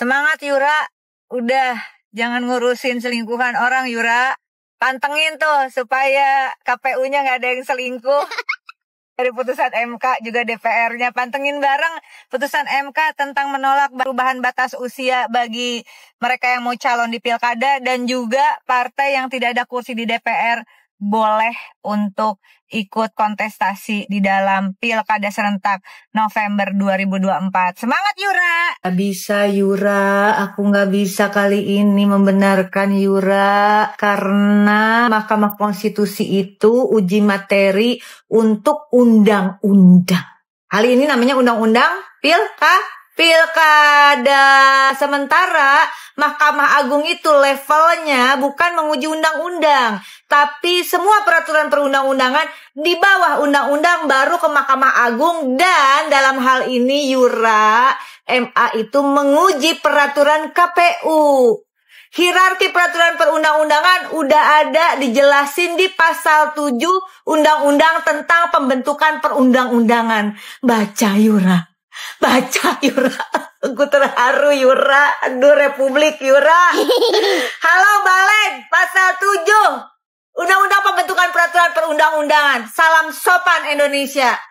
Semangat Yura. Udah, jangan ngurusin selingkuhan orang Yura. Pantengin tuh supaya KPU-nya nggak ada yang selingkuh. Dari putusan MK juga DPR-nya pantengin bareng putusan MK tentang menolak perubahan batas usia bagi mereka yang mau calon di pilkada dan juga partai yang tidak ada kursi di DPR boleh untuk ikut kontestasi di dalam Pilkada Serentak November 2024. Semangat Yura! Gak bisa Yura, aku gak bisa kali ini membenarkan Yura karena Mahkamah Konstitusi itu uji materi untuk undang-undang. Hal ini namanya undang-undang Pilkada. Pilkada sementara Mahkamah Agung itu levelnya bukan menguji undang-undang, tapi semua peraturan perundang-undangan di bawah undang-undang baru ke Mahkamah Agung dan dalam hal ini Yura MA itu menguji peraturan KPU. Hierarki peraturan perundang-undangan udah ada dijelasin di pasal 7 Undang-Undang tentang pembentukan perundang-undangan. Baca Yura baca Yura gue terharu Yura aduh Republik Yura halo Balen pasal 7 Undang-undang pembentukan peraturan perundang-undangan. Salam sopan Indonesia.